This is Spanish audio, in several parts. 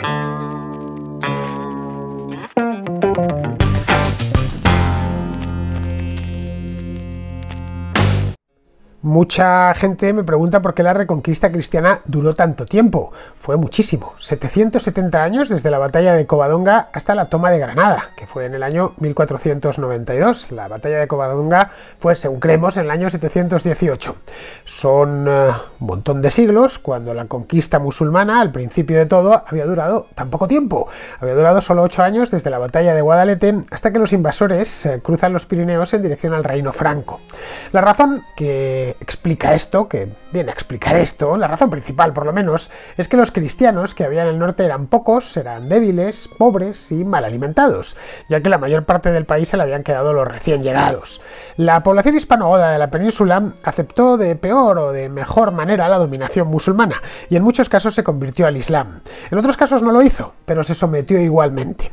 Thank you. Mucha gente me pregunta por qué la reconquista cristiana duró tanto tiempo. Fue muchísimo, 770 años desde la batalla de Covadonga hasta la toma de Granada, que fue en el año 1492. La batalla de Covadonga fue, según creemos, en el año 718. Son eh, un montón de siglos cuando la conquista musulmana, al principio de todo, había durado tan poco tiempo. Había durado solo 8 años desde la batalla de Guadalete hasta que los invasores eh, cruzan los Pirineos en dirección al reino franco. La razón que explica esto, que viene a explicar esto, la razón principal por lo menos, es que los cristianos que había en el norte eran pocos, eran débiles, pobres y mal alimentados, ya que la mayor parte del país se le habían quedado los recién llegados. La población hispanogoda de la península aceptó de peor o de mejor manera la dominación musulmana, y en muchos casos se convirtió al Islam. En otros casos no lo hizo, pero se sometió igualmente.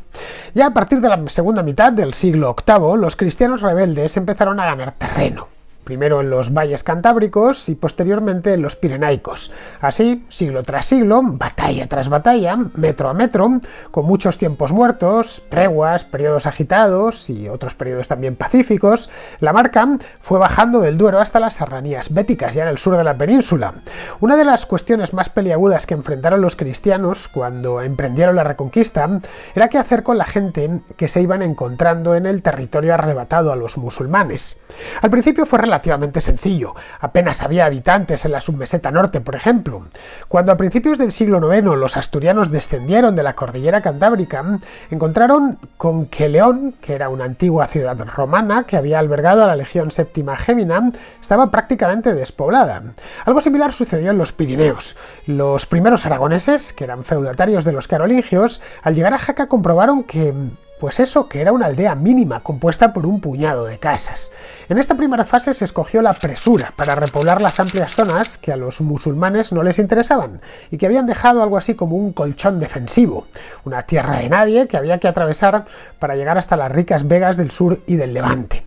Ya a partir de la segunda mitad del siglo VIII, los cristianos rebeldes empezaron a ganar terreno primero en los valles cantábricos y posteriormente en los pirenaicos. Así, siglo tras siglo, batalla tras batalla, metro a metro, con muchos tiempos muertos, preguas, periodos agitados y otros periodos también pacíficos, la marca fue bajando del Duero hasta las serranías béticas, ya en el sur de la península. Una de las cuestiones más peliagudas que enfrentaron los cristianos cuando emprendieron la reconquista era qué hacer con la gente que se iban encontrando en el territorio arrebatado a los musulmanes. Al principio fue relativamente sencillo. Apenas había habitantes en la submeseta norte, por ejemplo. Cuando a principios del siglo IX los asturianos descendieron de la cordillera cantábrica, encontraron con que León, que era una antigua ciudad romana que había albergado a la legión séptima Gémina, estaba prácticamente despoblada. Algo similar sucedió en los Pirineos. Los primeros aragoneses, que eran feudatarios de los carolingios, al llegar a Jaca comprobaron que pues eso, que era una aldea mínima, compuesta por un puñado de casas. En esta primera fase se escogió la presura, para repoblar las amplias zonas que a los musulmanes no les interesaban, y que habían dejado algo así como un colchón defensivo, una tierra de nadie que había que atravesar para llegar hasta las ricas vegas del sur y del levante.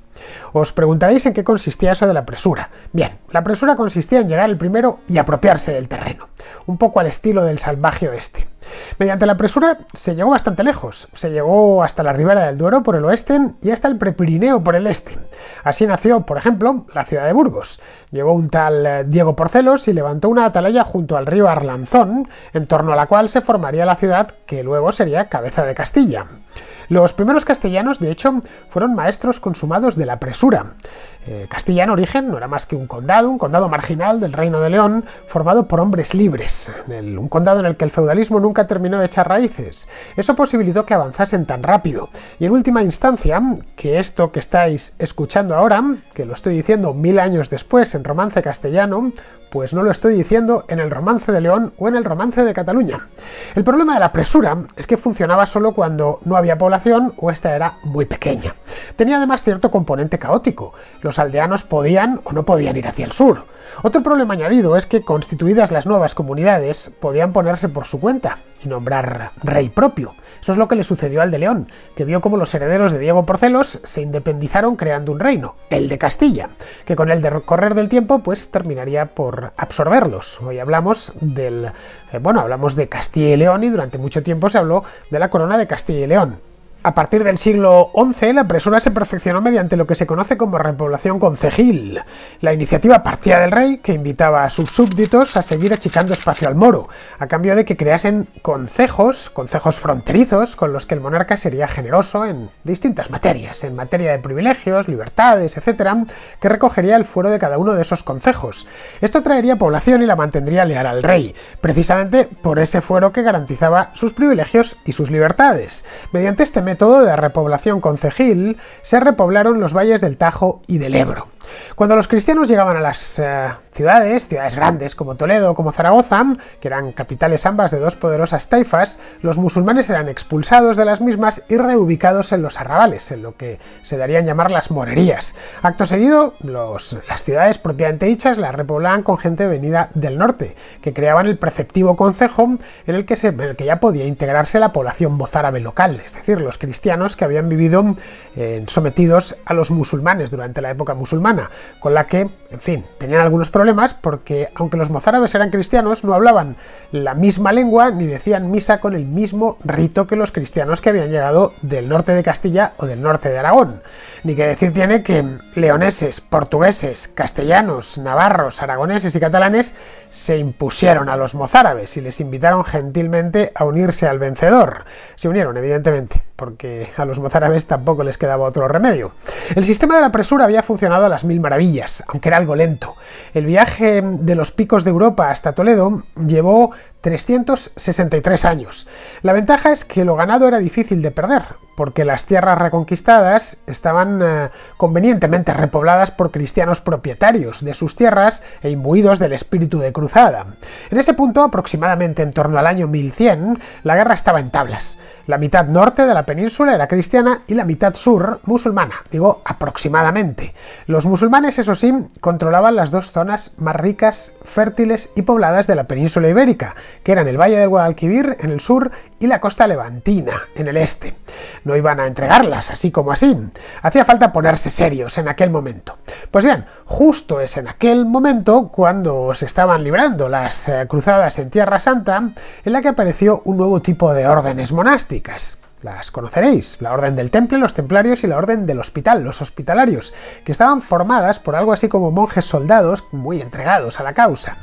Os preguntaréis en qué consistía eso de la presura. Bien, la presura consistía en llegar el primero y apropiarse del terreno, un poco al estilo del salvaje oeste. Mediante la presura se llegó bastante lejos. Se llegó hasta la ribera del Duero por el oeste y hasta el Prepirineo por el este. Así nació, por ejemplo, la ciudad de Burgos. Llevó un tal eh, Diego Porcelos y levantó una atalaya junto al río Arlanzón, en torno a la cual se formaría la ciudad que luego sería Cabeza de Castilla. Los primeros castellanos, de hecho, fueron maestros consumados de la presura. Eh, Castilla en origen no era más que un condado, un condado marginal del Reino de León, formado por hombres libres, un condado en el que el feudalismo no nunca terminó de echar raíces. Eso posibilitó que avanzasen tan rápido. Y en última instancia, que esto que estáis escuchando ahora, que lo estoy diciendo mil años después en romance castellano, pues no lo estoy diciendo en el romance de León o en el romance de Cataluña. El problema de la presura es que funcionaba solo cuando no había población o esta era muy pequeña. Tenía además cierto componente caótico. Los aldeanos podían o no podían ir hacia el sur. Otro problema añadido es que, constituidas las nuevas comunidades, podían ponerse por su cuenta y nombrar rey propio. Eso es lo que le sucedió al de León, que vio como los herederos de Diego Porcelos se independizaron creando un reino, el de Castilla, que con el correr del tiempo pues terminaría por absorberlos. Hoy hablamos del eh, bueno, hablamos de Castilla y León y durante mucho tiempo se habló de la corona de Castilla y León. A partir del siglo XI, la presura se perfeccionó mediante lo que se conoce como repoblación concejil. La iniciativa partía del rey, que invitaba a sus súbditos a seguir achicando espacio al moro, a cambio de que creasen concejos, concejos fronterizos, con los que el monarca sería generoso en distintas materias, en materia de privilegios, libertades, etc., que recogería el fuero de cada uno de esos concejos. Esto traería población y la mantendría leal al rey, precisamente por ese fuero que garantizaba sus privilegios y sus libertades. Mediante este método de repoblación concejil se repoblaron los valles del Tajo y del Ebro. Cuando los cristianos llegaban a las eh, ciudades, ciudades grandes como Toledo, como Zaragoza, que eran capitales ambas de dos poderosas taifas, los musulmanes eran expulsados de las mismas y reubicados en los arrabales, en lo que se darían llamar las morerías. Acto seguido, las ciudades propiamente dichas las repoblaban con gente venida del norte, que creaban el preceptivo concejo en el que, se, que ya podía integrarse la población mozárabe local, es decir, los cristianos que habían vivido eh, sometidos a los musulmanes durante la época musulmana con la que, en fin, tenían algunos problemas porque aunque los mozárabes eran cristianos, no hablaban la misma lengua ni decían misa con el mismo rito que los cristianos que habían llegado del norte de Castilla o del norte de Aragón. Ni que decir tiene que leoneses, portugueses, castellanos, navarros, aragoneses y catalanes se impusieron a los mozárabes y les invitaron gentilmente a unirse al vencedor. Se unieron, evidentemente porque a los mozárabes tampoco les quedaba otro remedio. El sistema de la presura había funcionado a las mil maravillas, aunque era algo lento. El viaje de los picos de Europa hasta Toledo llevó 363 años. La ventaja es que lo ganado era difícil de perder, porque las tierras reconquistadas estaban eh, convenientemente repobladas por cristianos propietarios de sus tierras e imbuidos del espíritu de cruzada. En ese punto, aproximadamente en torno al año 1100, la guerra estaba en tablas. La mitad norte de la península era cristiana y la mitad sur musulmana, digo aproximadamente. Los musulmanes, eso sí, controlaban las dos zonas más ricas, fértiles y pobladas de la península ibérica, que eran el Valle del Guadalquivir en el sur y la costa levantina en el este. No iban a entregarlas así como así. Hacía falta ponerse serios en aquel momento. Pues bien, justo es en aquel momento cuando se estaban librando las eh, cruzadas en Tierra Santa, en la que apareció un nuevo tipo de órdenes monásticas. Las conoceréis, la Orden del Temple, los Templarios y la Orden del Hospital, los Hospitalarios, que estaban formadas por algo así como monjes soldados muy entregados a la causa.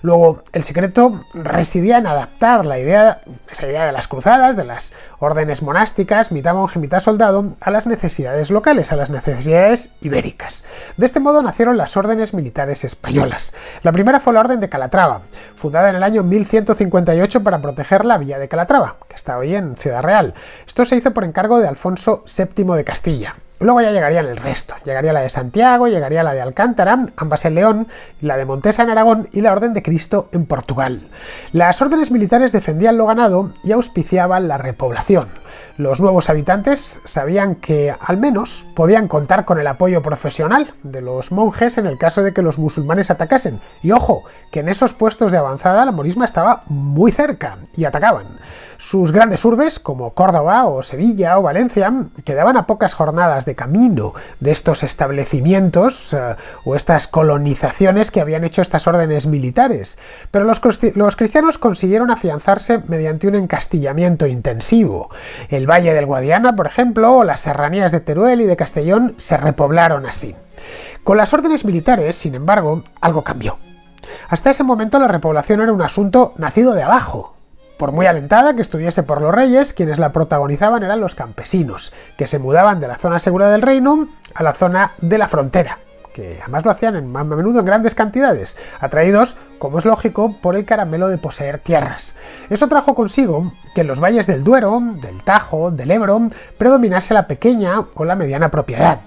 Luego, el secreto residía en adaptar la idea, esa idea de las cruzadas, de las órdenes monásticas, mitad monje, mitad soldado, a las necesidades locales, a las necesidades ibéricas. De este modo nacieron las órdenes militares españolas. La primera fue la Orden de Calatrava, fundada en el año 1158 para proteger la villa de Calatrava, que está hoy en Ciudad Real. Esto se hizo por encargo de Alfonso VII de Castilla. Luego ya llegarían el resto. Llegaría la de Santiago, llegaría la de Alcántara, ambas en León, la de Montesa en Aragón y la Orden de Cristo en Portugal. Las órdenes militares defendían lo ganado y auspiciaban la repoblación. Los nuevos habitantes sabían que, al menos, podían contar con el apoyo profesional de los monjes en el caso de que los musulmanes atacasen. Y ojo, que en esos puestos de avanzada la morisma estaba muy cerca y atacaban. Sus grandes urbes, como Córdoba o Sevilla o Valencia, quedaban a pocas jornadas de camino de estos establecimientos eh, o estas colonizaciones que habían hecho estas órdenes militares. Pero los, los cristianos consiguieron afianzarse mediante un encastillamiento intensivo. El Valle del Guadiana, por ejemplo, o las serranías de Teruel y de Castellón se repoblaron así. Con las órdenes militares, sin embargo, algo cambió. Hasta ese momento la repoblación era un asunto nacido de abajo, por muy alentada que estuviese por los reyes, quienes la protagonizaban eran los campesinos, que se mudaban de la zona segura del reino a la zona de la frontera, que además lo hacían en, a menudo en grandes cantidades, atraídos, como es lógico, por el caramelo de poseer tierras. Eso trajo consigo que en los valles del Duero, del Tajo, del Ebro, predominase la pequeña o la mediana propiedad,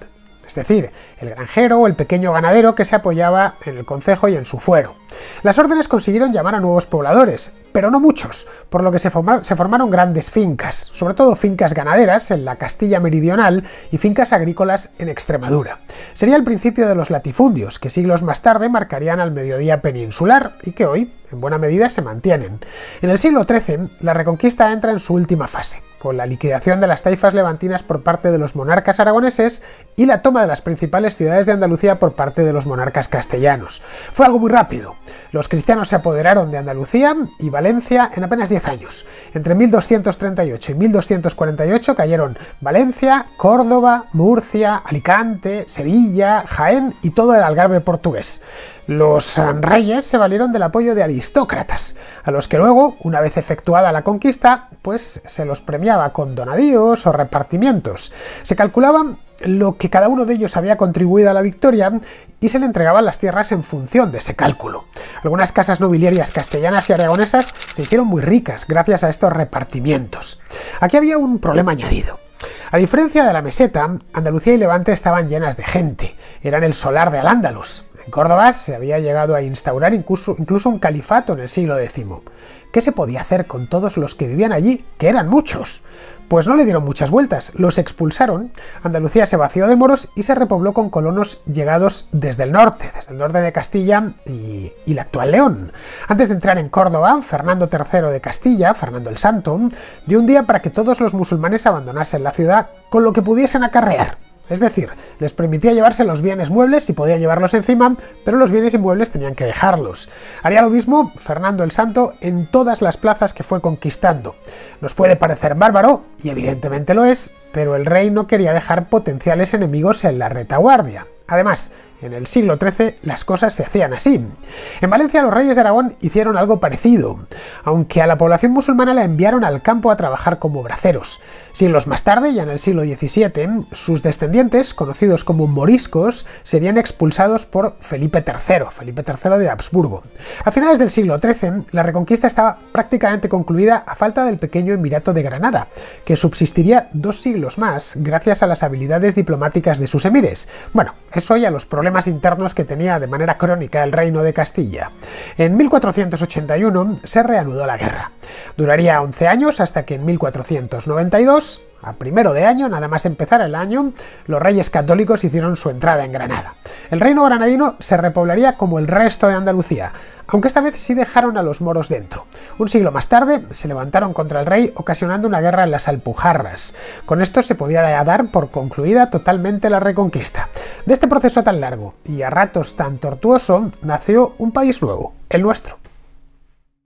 es decir, el granjero o el pequeño ganadero que se apoyaba en el concejo y en su fuero. Las órdenes consiguieron llamar a nuevos pobladores, pero no muchos, por lo que se, formaron grandes fincas, sobre todo fincas ganaderas en la Castilla Meridional y fincas agrícolas en Extremadura. Sería el principio de los latifundios, que siglos más tarde marcarían al mediodía peninsular y que hoy, en buena medida, se mantienen. En el siglo XIII, la Reconquista entra en su última fase, con la liquidación de las taifas levantinas por parte de los monarcas aragoneses y la toma de las principales ciudades de Andalucía por parte de los monarcas castellanos. Fue algo muy rápido, los cristianos se apoderaron de Andalucía y Valencia en apenas 10 años. Entre 1238 y 1248 cayeron Valencia, Córdoba, Murcia, Alicante, Sevilla, Jaén y todo el Algarve portugués. Los eh, reyes se valieron del apoyo de aristócratas, a los que luego, una vez efectuada la conquista, pues se los premiaba con donadíos o repartimientos. Se calculaban lo que cada uno de ellos había contribuido a la victoria y se le entregaban las tierras en función de ese cálculo. Algunas casas nobiliarias castellanas y aragonesas se hicieron muy ricas gracias a estos repartimientos. Aquí había un problema añadido. A diferencia de la meseta, Andalucía y Levante estaban llenas de gente, eran el solar de al en Córdoba se había llegado a instaurar incluso, un califato en el siglo X. ¿Qué se podía hacer con todos los que vivían allí, que eran muchos? Pues no le dieron muchas vueltas, los expulsaron, Andalucía se vació de moros y se repobló con colonos llegados desde el norte, desde el norte de Castilla y, y la actual León. Antes de entrar en Córdoba, Fernando III de Castilla, Fernando el Santo, dio un día para que todos los musulmanes abandonasen la ciudad con lo que pudiesen acarrear. Es decir, les permitía llevarse los bienes muebles si podía llevarlos encima, pero los bienes inmuebles tenían que dejarlos. Haría lo mismo Fernando el Santo en todas las plazas que fue conquistando. Nos puede parecer bárbaro, y evidentemente lo es, pero el rey no quería dejar potenciales enemigos en la retaguardia. Además, en el siglo XIII las cosas se hacían así. En Valencia los reyes de Aragón hicieron algo parecido, aunque a la población musulmana la enviaron al campo a trabajar como braceros. Siglos más tarde, ya en el siglo XVII, sus descendientes, conocidos como moriscos, serían expulsados por Felipe III, Felipe III de Habsburgo. A finales del siglo XIII, la reconquista estaba prácticamente concluida a falta del pequeño Emirato de Granada, que subsistiría dos siglos más gracias a las habilidades diplomáticas de sus emires. Bueno, eso y a los problemas internos que tenía de manera crónica el reino de Castilla. En 1481 se reanudó la guerra. Duraría 11 años hasta que en 1492 a primero de año, nada más empezar el año, los reyes católicos hicieron su entrada en Granada. El reino granadino se repoblaría como el resto de Andalucía, aunque esta vez sí dejaron a los moros dentro. Un siglo más tarde se levantaron contra el rey ocasionando una guerra en las Alpujarras. Con esto se podía dar por concluida totalmente la reconquista. De este proceso tan largo y a ratos tan tortuoso nació un país nuevo, el nuestro.